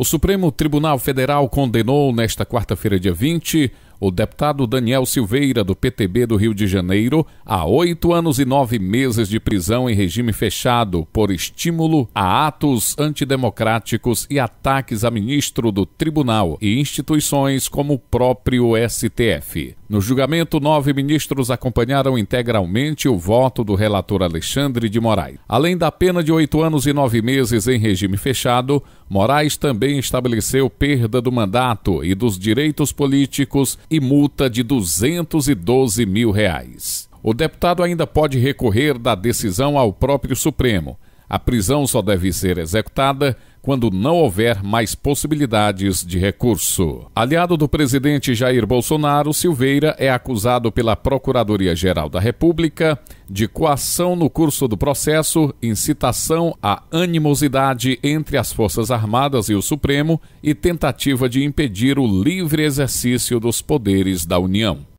O Supremo Tribunal Federal condenou nesta quarta-feira, dia 20, o deputado Daniel Silveira, do PTB do Rio de Janeiro, a oito anos e nove meses de prisão em regime fechado por estímulo a atos antidemocráticos e ataques a ministro do tribunal e instituições como o próprio STF. No julgamento, nove ministros acompanharam integralmente o voto do relator Alexandre de Moraes. Além da pena de oito anos e nove meses em regime fechado, Moraes também estabeleceu perda do mandato e dos direitos políticos e multa de 212 mil reais. O deputado ainda pode recorrer da decisão ao próprio Supremo. A prisão só deve ser executada quando não houver mais possibilidades de recurso. Aliado do presidente Jair Bolsonaro, Silveira é acusado pela Procuradoria-Geral da República de coação no curso do processo, incitação à animosidade entre as Forças Armadas e o Supremo e tentativa de impedir o livre exercício dos poderes da União.